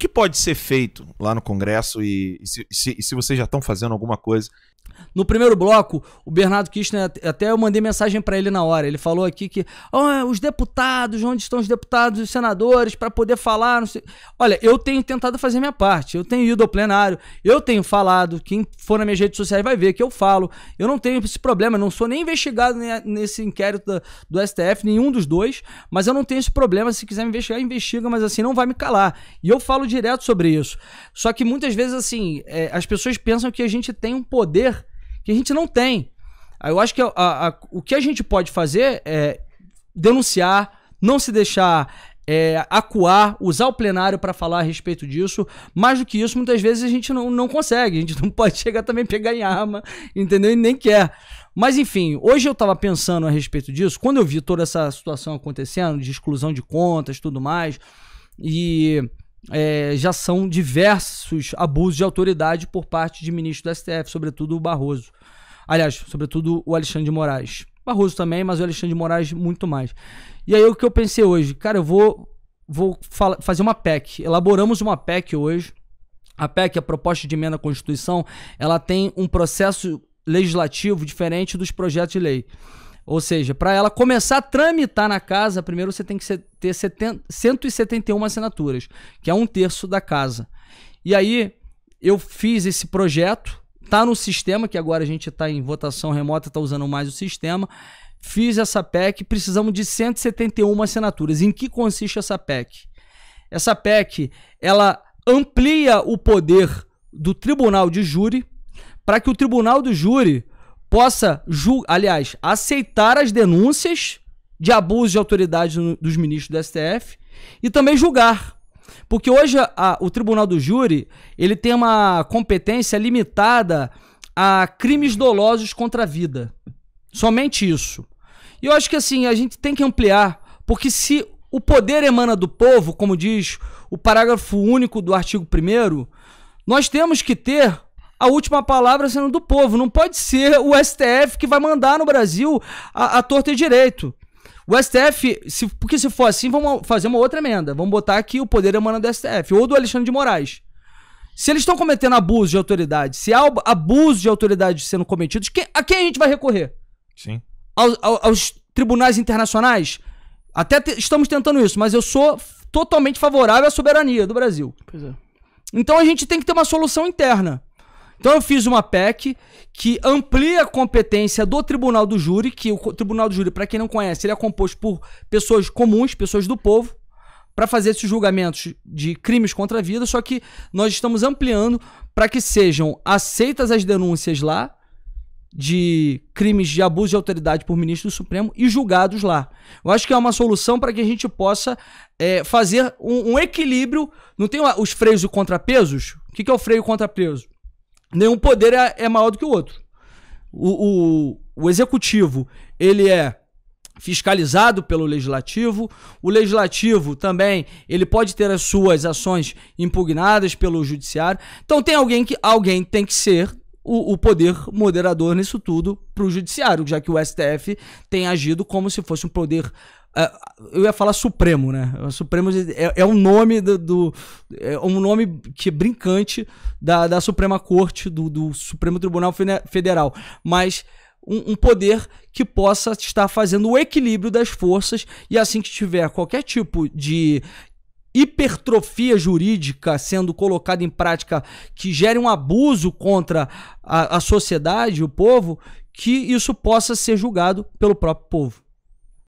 que pode ser feito lá no Congresso e, e, se, se, e se vocês já estão fazendo alguma coisa? No primeiro bloco, o Bernardo Kirchner, até eu mandei mensagem para ele na hora. Ele falou aqui que oh, os deputados, onde estão os deputados, os senadores, para poder falar. Olha, eu tenho tentado fazer minha parte. Eu tenho ido ao plenário, eu tenho falado. Quem for nas minhas redes sociais vai ver que eu falo. Eu não tenho esse problema, eu não sou nem investigado nesse inquérito do STF, nenhum dos dois. Mas eu não tenho esse problema. Se quiser me investigar, investiga, mas assim, não vai me calar. E eu falo direto sobre isso. Só que muitas vezes, assim, é, as pessoas pensam que a gente tem um poder que a gente não tem. Eu acho que a, a, o que a gente pode fazer é denunciar, não se deixar é, acuar, usar o plenário para falar a respeito disso. Mais do que isso, muitas vezes a gente não, não consegue, a gente não pode chegar também a pegar em arma, entendeu? E nem quer. Mas enfim, hoje eu estava pensando a respeito disso, quando eu vi toda essa situação acontecendo, de exclusão de contas tudo mais, e é, já são diversos abusos de autoridade por parte de ministros do STF, sobretudo o Barroso. Aliás, sobretudo o Alexandre de Moraes. Barroso também, mas o Alexandre de Moraes muito mais. E aí o que eu pensei hoje? Cara, eu vou, vou fazer uma PEC. Elaboramos uma PEC hoje. A PEC, é a proposta de emenda à Constituição, ela tem um processo legislativo diferente dos projetos de lei. Ou seja, para ela começar a tramitar na casa, primeiro você tem que ter 70, 171 assinaturas, que é um terço da casa. E aí eu fiz esse projeto, tá no sistema, que agora a gente está em votação remota, está usando mais o sistema. Fiz essa PEC, precisamos de 171 assinaturas. Em que consiste essa PEC? Essa PEC, ela amplia o poder do tribunal de júri para que o tribunal do júri possa, aliás, aceitar as denúncias de abuso de autoridade dos ministros do STF e também julgar. Porque hoje a, o Tribunal do Júri ele tem uma competência limitada a crimes dolosos contra a vida. Somente isso. E eu acho que assim, a gente tem que ampliar, porque se o poder emana do povo, como diz o parágrafo único do artigo 1 nós temos que ter a última palavra sendo do povo. Não pode ser o STF que vai mandar no Brasil a, a torta e direito. O STF, se, porque se for assim, vamos fazer uma outra emenda. Vamos botar aqui o poder emana do STF, ou do Alexandre de Moraes. Se eles estão cometendo abuso de autoridade, se há abuso de autoridade sendo cometido, a quem a gente vai recorrer? Sim. aos tribunais internacionais? Até te, estamos tentando isso, mas eu sou totalmente favorável à soberania do Brasil. Pois é. Então a gente tem que ter uma solução interna. Então eu fiz uma PEC que amplia a competência do Tribunal do Júri, que o Tribunal do Júri, para quem não conhece, ele é composto por pessoas comuns, pessoas do povo, para fazer esses julgamentos de crimes contra a vida, só que nós estamos ampliando para que sejam aceitas as denúncias lá de crimes de abuso de autoridade por ministro do Supremo e julgados lá. Eu acho que é uma solução para que a gente possa é, fazer um, um, equilíbrio. Não tem os freios e contrapesos? O que, que é o freio e contrapeso? nenhum poder é, é maior do que o outro. O, o, o executivo, ele é fiscalizado pelo legislativo. O legislativo também, ele pode ter as suas ações impugnadas pelo judiciário. Então tem alguém que alguém tem que ser o, o, poder moderador nisso tudo para o judiciário, já que o STF tem agido como se fosse um poder. Uh, eu ia falar Supremo, né? O Supremo é, é um nome do, do, é um nome que é brincante da, da Suprema Corte, do, do Supremo Tribunal Federal. Mas um, um, poder que possa estar fazendo o equilíbrio das forças e assim que tiver qualquer tipo de hipertrofia jurídica sendo colocada em prática que gere um abuso contra a, a sociedade, o povo, que isso possa ser julgado pelo próprio povo.